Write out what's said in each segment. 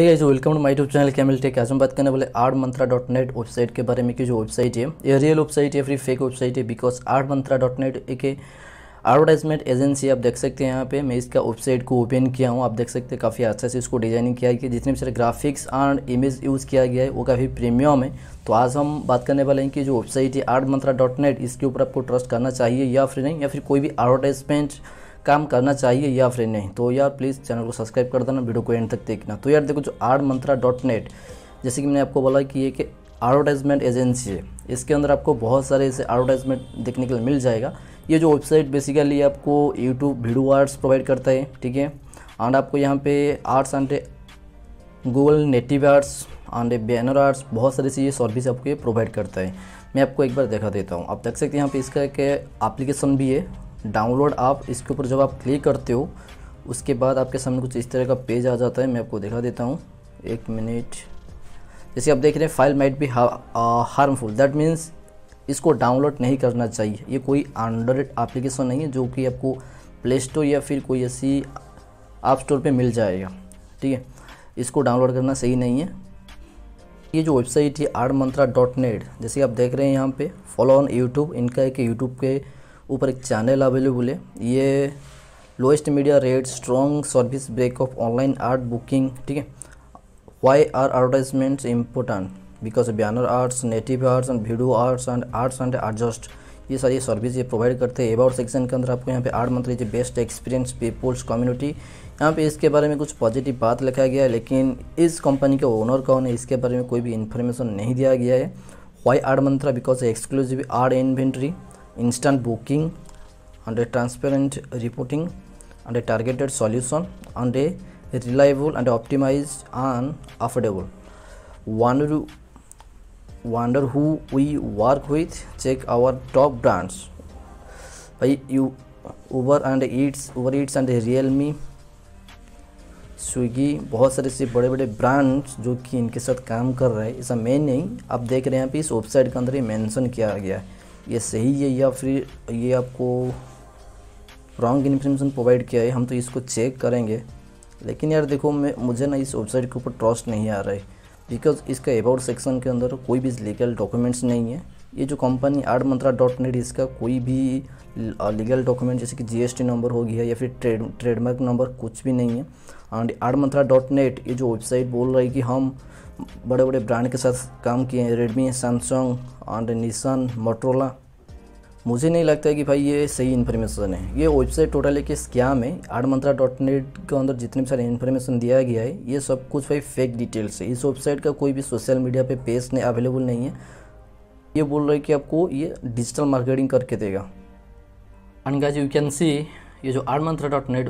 है जो welcome to my YouTube channel कैमिल टेक आज हम बात करने वाले Ad Mantra dot net website के बारे में कि जो वेबसाइट है ये रियल वेबसाइट है फिर फेक वेबसाइट है because Ad Mantra dot net एक एडवर्टाइजमेंट एजेंसी आप देख सकते हैं यहाँ पे मैं इसका वेबसाइट को ओपन किया हूँ आप देख सकते हैं काफ़ी अच्छा से इसको डिजाइनिंग किया गया जितने भी सारे ग्राफिक्स एंड इमेज यूज़ किया गया है वो काफ़ी प्रीमियम है तो आज हम बात करने वाले हैं कि जो वेबसाइट है आर्ट मंत्रा डॉट नेट इसके ऊपर आपको ट्रस्ट करना चाहिए या फिर नहीं या फिर कोई भी एडवर्टाइजमेंट काम करना चाहिए या फिर नहीं तो यार प्लीज़ चैनल को सब्सक्राइब कर देना वीडियो को एंड तक देखना तो यार देखो जो आर मंत्रा डॉट नेट जैसे कि मैंने आपको बोला कि ये कि एडवर्टाइजमेंट एजेंसी है इसके अंदर आपको बहुत सारे ऐसे एडवर्टाइजमेंट देखने के लिए मिल जाएगा ये जो वेबसाइट बेसिकली आपको यूट्यूब वीडियो आर्ट्स प्रोवाइड करता है ठीक है एंड आपको यहाँ पे ads and Google native ads and banner ads बहुत सारी ये सर्विस आपको ये प्रोवाइड करता है मैं आपको एक बार देखा देता हूँ आप देख सकते हैं यहाँ पे इसका एक एप्लीकेशन भी है डाउनलोड आप इसके ऊपर जब आप क्लिक करते हो उसके बाद आपके सामने कुछ इस तरह का पेज आ जाता है मैं आपको दिखा देता हूँ एक मिनट जैसे आप देख रहे हैं फाइल माइट भी हार्मफुल दैट मीन्स इसको डाउनलोड नहीं करना चाहिए ये कोई अंडर एप्लीकेशन नहीं है जो कि आपको प्ले स्टोर या फिर कोई ऐसी ऐप स्टोर पे मिल जाएगा ठीक है इसको डाउनलोड करना सही नहीं है ये जो वेबसाइट है आर मंत्रा डॉट नेट जैसे आप देख रहे हैं यहाँ पे फॉलो ऑन यूट्यूब इनका एक यूट्यूब के ऊपर एक चैनल अवेलेबल है ये lowest media rate strong service break of online ad booking ठीक है why are advertisements important because banner ads native ads and video ads and ads and adjust ये सारी सर्विस ये प्रोवाइड करते हैं एबाउट सेक्शन के अंदर आपको यहाँ पे आर्ट मंत्री जी बेस्ट एक्सपीरियंस पीपुल्स कम्युनिटी यहाँ पे इसके बारे में कुछ पॉजिटिव बात लिखा गया है लेकिन इस कंपनी के ओनर कौन है इसके बारे में कोई भी इन्फॉर्मेशन नहीं दिया गया है why Ad Mantra because exclusive ad inventory instant booking and a transparent reporting and a targeted solution and a reliable and optimized and affordable wonder, wonder who we work with check our top brands by you uber and eats uber eats and realme मी स्विगी बहुत सारे से बड़े बड़े brands जो कि इनके साथ काम कर रहे हैं ऐसा मैं नहीं आप देख रहे हैं यहाँ पे इस वेबसाइट के अंदर ही मेंशन किया गया है ये सही है या फिर ये आपको रॉन्ग इन्फॉर्मेशन प्रोवाइड किया है हम तो इसको चेक करेंगे लेकिन यार देखो मैं मुझे ना इस वेबसाइट के ऊपर ट्रस्ट नहीं आ रहा है बिकॉज इसका अबाउट सेक्शन के अंदर कोई भी लीगल डॉक्यूमेंट्स नहीं है ये जो कंपनी आड़ मंत्रा डॉट नेट इसका कोई भी लीगल डॉक्यूमेंट जैसे कि जीएसटी नंबर हो गया या फिर ट्रेड ट्रेडमार्क नंबर कुछ भी नहीं है एंड आड़ मंत्रा डॉट नेट ये जो वेबसाइट बोल रही है कि हम बड़े बड़े ब्रांड के साथ काम किए हैं Redmi Samsung and Nissan Motorola मुझे नहीं लगता है कि भाई ये सही इन्फॉर्मेशन है ये वेबसाइट टोटल एक स्कैम है आड़ मंत्रा डॉट नेट के अंदर जितने भी सारे इन्फॉर्मेशन दिया गया है ये सब कुछ भाई फेक डिटेल्स है इस वेबसाइट का कोई भी सोशल मीडिया पे पेज नहीं अवेलेबल नहीं है ये बोल रहे हैं कि आपको ये डिजिटल मार्केटिंग करके देगा and guys you can see ये जो Ad Mantra dot net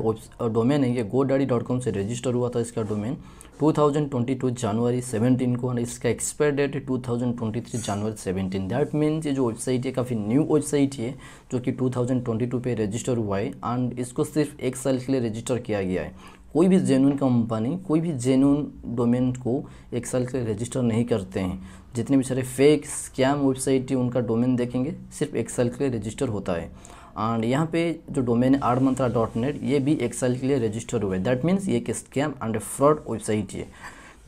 domain है ये गो डैडी डॉट कॉम से रजिस्टर हुआ था इसका डोमेन 2022 जनवरी 17 को और इसका एक्सपायर डेट है 2023 जनवरी 17 दैट मीन्स ये जो वेबसाइट है काफ़ी न्यू वेबसाइट है जो कि 2022 पे रजिस्टर हुआ है एंड इसको सिर्फ एक साल के लिए रजिस्टर किया गया है कोई भी जेनुन कंपनी कोई भी जेनुन डोमेन को एक साल के रजिस्टर नहीं करते हैं जितने भी सारे फेक स्कैम वेबसाइट है उनका डोमेन देखेंगे सिर्फ एक साल के लिए रजिस्टर होता है एंड यहाँ पे जो डोमेन है आर मंत्रा डॉट नेट ये भी एक साल के लिए रजिस्टर हुआ है दैट मीन्स ये एक स्कैम एंड फ्रॉड वेबसाइट है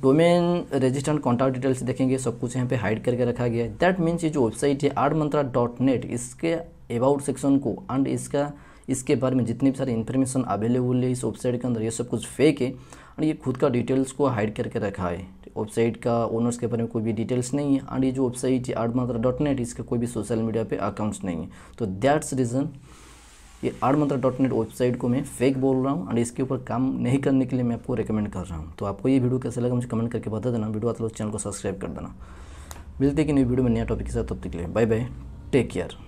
domain register and contact details देखेंगे सब कुछ यहाँ पे हाइड करके रखा गया है दैट मीन्स ये जो वेबसाइट है आर मंत्रा डॉट नेट इसके अबाउट सेक्शन को एंड इसका इसके बारे में जितनी भी सारी इन्फॉर्मेशन अवेलेबल है इस वेबसाइट के अंदर ये सब कुछ फेक है और ये खुद का डिटेल्स को हाइड करके रखा है वेबसाइट का ओनर्स के बारे में कोई भी डिटेल्स नहीं है और ये जो वेबसाइट है आडमात्रा डॉट नेट इसका कोई भी सोशल मीडिया पे अकाउंट्स नहीं है तो दैट्स रीज़न ये आडमात्रा डॉट नेट वेबसाइट को मैं फेक बोल रहा हूँ और इसके ऊपर काम नहीं करने के लिए मैं आपको रिकमेंड कर रहा हूँ तो आपको ये वीडियो कैसे लगा मुझे कमेंट करके बता देना वीडियो आता चैनल को सब्सक्राइब कर देना मिलते कि नई वीडियो में नया टॉपिक के साथ तब तक के लिए बाय बाय टेक केयर